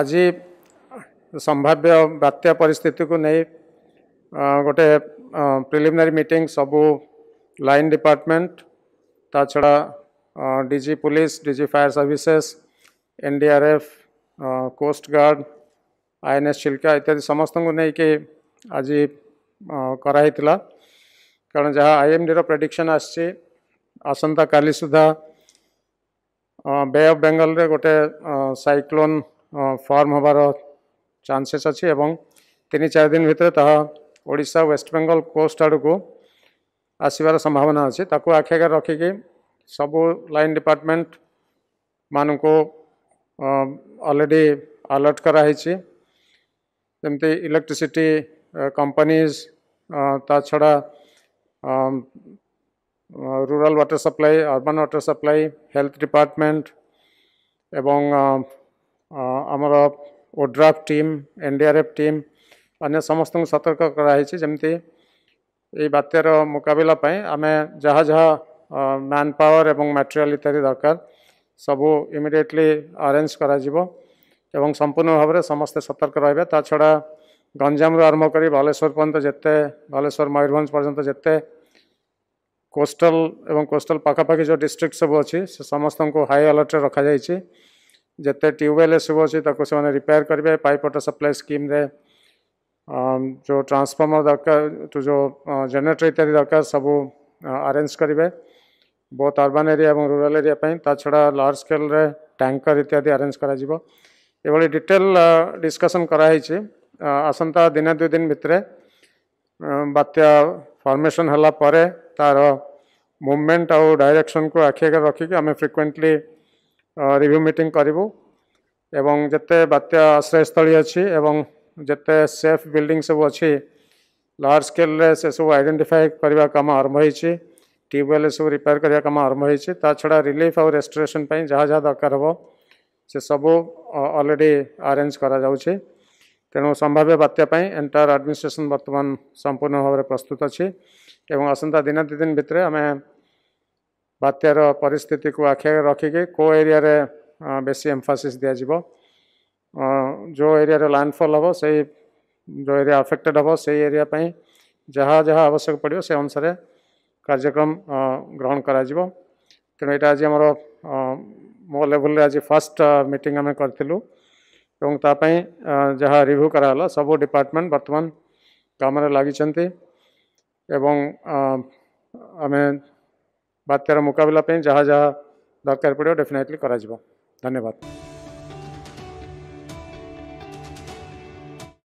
ଆଜି ସମ୍ଭାବ୍ୟ ବାତ୍ୟା ପରିସ୍ଥିତିକୁ ନେଇ ଗୋଟେ ପ୍ରିଲିମିନାରୀ ମିଟିଂ ସବୁ ଲାଇନ୍ ଡିପାର୍ଟମେଣ୍ଟ ତା ଛଡ଼ା DG police DG fire services N D R F coastguard I N S Chilka ଇତ୍ୟାଦି ସମସ୍ତଙ୍କୁ ନେଇକି ଆଜି କରାହେଇଥିଲା କାରଣ ଯାହା ଆଇଏମ୍ଡିର ପ୍ରେଡିକ୍ସନ୍ ଆସିଛି ଆସନ୍ତାକାଲି ସୁଦ୍ଧା ବେ ଅଫ୍ ବେଙ୍ଗଲରେ ଗୋଟେ ସାଇକ୍ଲୋନ୍ ଫର୍ମ ହେବାର ଚାନ୍ସେସ୍ ଅଛି ଏବଂ ତିନି ଚାରି ଦିନ ଭିତରେ ତାହା ଓଡ଼ିଶା ୱେଷ୍ଟବେଙ୍ଗଲ କୋଷ୍ଟ ଆଡ଼କୁ ଆସିବାର ସମ୍ଭାବନା ଅଛି ତାକୁ ଆଖି ଆଗରେ ରଖିକି ସବୁ ଲାଇନ୍ ଡିପାର୍ଟମେଣ୍ଟ ମାନଙ୍କୁ ଅଲରେଡ଼ି ଆଲର୍ଟ କରାହେଇଛି ଯେମିତି ଇଲେକ୍ଟ୍ରିସିଟି କମ୍ପାନିଜ୍ ତା ଛଡ଼ା rural water supply urban water supply health department ଏବଂ ଆମର ଓଡ୍ରାଫ୍ ଟିମ୍ ଏନ୍ଡିଆର୍ଏଫ୍ ଟିମ୍ ଅନ୍ୟ ସମସ୍ତଙ୍କୁ ସତର୍କ କରାହୋଇଛି ଯେମିତି ଏଇ ବାତ୍ୟାର ମୁକାବିଲା ପାଇଁ ଆମେ ଯାହା ଯାହା ମ୍ୟାନ୍ ପାୱାର ଏବଂ ମ୍ୟାଟେରିଆଲ ଇତ୍ୟାଦି ଦରକାର ସବୁ ଇମିଡ଼ିଏଟଲି ଆରେଞ୍ଜ କରାଯିବ ଏବଂ ସମ୍ପୂର୍ଣ୍ଣ ଭାବରେ ସମସ୍ତେ ସତର୍କ ରହିବେ ତା ଛଡ଼ା ଗଞ୍ଜାମରୁ ଆରମ୍ଭ କରି ବାଲେଶ୍ୱର ପର୍ଯ୍ୟନ୍ତ ଯେତେ ବାଲେଶ୍ୱର ମୟୂରଭଞ୍ଜ ପର୍ଯ୍ୟନ୍ତ ଯେତେ କୋଷ୍ଟାଲ ଏବଂ କୋଷ୍ଟାଲ ପାଖାପାଖି ଯେଉଁ ଡିଷ୍ଟ୍ରିକ୍ଟ ସବୁ ଅଛି ସେ ସମସ୍ତଙ୍କୁ ହାଇ ଆଲର୍ଟରେ ରଖାଯାଇଛି जिते ट्यूबवेल सब अच्छी से रिपेयर करेंगे वाटर सप्लाई स्कीम्रे जो ट्रांसफर्मर दरकार जो जेनेटर इत्यादि दरकार सब आरेंज करेंगे बहुत अर्बान एरिया और रूराल एरिया छड़ा लार्ज स्केल रे टैंकर इत्यादि आरेंज कर डिटेल डिस्कसन कराई आसंता दिन दुई दिन भितर बात्या फर्मेसन होगापर तार मुवमेंट आउ डायरेक्शन को आखिगे रखिक आम फ्रिक्वेन्टली ରିଭ୍ୟୁ ମିଟିଂ କରିବୁ ଏବଂ ଯେତେ ବାତ୍ୟା ଆଶ୍ରୟସ୍ଥଳୀ ଅଛି ଏବଂ ଯେତେ ସେଫ୍ ବିଲ୍ଡିଂ ସବୁ ଅଛି ଲାର୍ଜ ସ୍କେଲ୍ରେ ସେସବୁ ଆଇଡେଣ୍ଟିଫାଏ କରିବା କାମ ଆରମ୍ଭ ହୋଇଛି ଟ୍ୟୁବୱେଲ୍ ଏସବୁ ରିପେୟାର କରିବା କାମ ଆରମ୍ଭ ହୋଇଛି ତା ଛଡ଼ା ରିଲିଫ୍ ଆଉ ରେଷ୍ଟୋରେସନ୍ ପାଇଁ ଯାହା ଯାହା ଦରକାର ହେବ ସେସବୁ ଅଲରେଡ଼ି ଆରେଞ୍ଜ କରାଯାଉଛି ତେଣୁ ସମ୍ଭାବ୍ୟ ବାତ୍ୟା ପାଇଁ ଏଣ୍ଟାୟାର ଆଡ଼ମିନିଷ୍ଟ୍ରେସନ୍ ବର୍ତ୍ତମାନ ସମ୍ପୂର୍ଣ୍ଣ ଭାବରେ ପ୍ରସ୍ତୁତ ଅଛି ଏବଂ ଆସନ୍ତା ଦିନ ଦୁଇ ଦିନ ଭିତରେ ଆମେ ବାତ୍ୟାର ପରିସ୍ଥିତିକୁ ଆଖିଆଗରେ ରଖିକି କେଉଁ ଏରିଆରେ ବେଶୀ ଏମ୍ଫାସିସ୍ ଦିଆଯିବ ଯେଉଁ ଏରିଆରେ ଲ୍ୟାଣ୍ଡଫଲ୍ ହେବ ସେଇ ଯେଉଁ ଏରିଆ ଆଫେକ୍ଟେଡ଼୍ ହେବ ସେଇ ଏରିଆ ପାଇଁ ଯାହା ଯାହା ଆବଶ୍ୟକ ପଡ଼ିବ ସେ ଅନୁସାରେ କାର୍ଯ୍ୟକ୍ରମ ଗ୍ରହଣ କରାଯିବ ତେଣୁ ଏଇଟା ଆଜି ଆମର ମୋ ଲେଭେଲରେ ଆଜି ଫାର୍ଷ୍ଟ ମିଟିଂ ଆମେ କରିଥିଲୁ ଏବଂ ତା ପାଇଁ ଯାହା ରିଭ୍ୟୁ କରାଗଲା ସବୁ ଡିପାର୍ଟମେଣ୍ଟ ବର୍ତ୍ତମାନ କାମରେ ଲାଗିଛନ୍ତି ଏବଂ ଆମେ बात्यार मुकबिला जहाँ जहाँ दरकार पड़ो डेफिनेटली धन्यवाद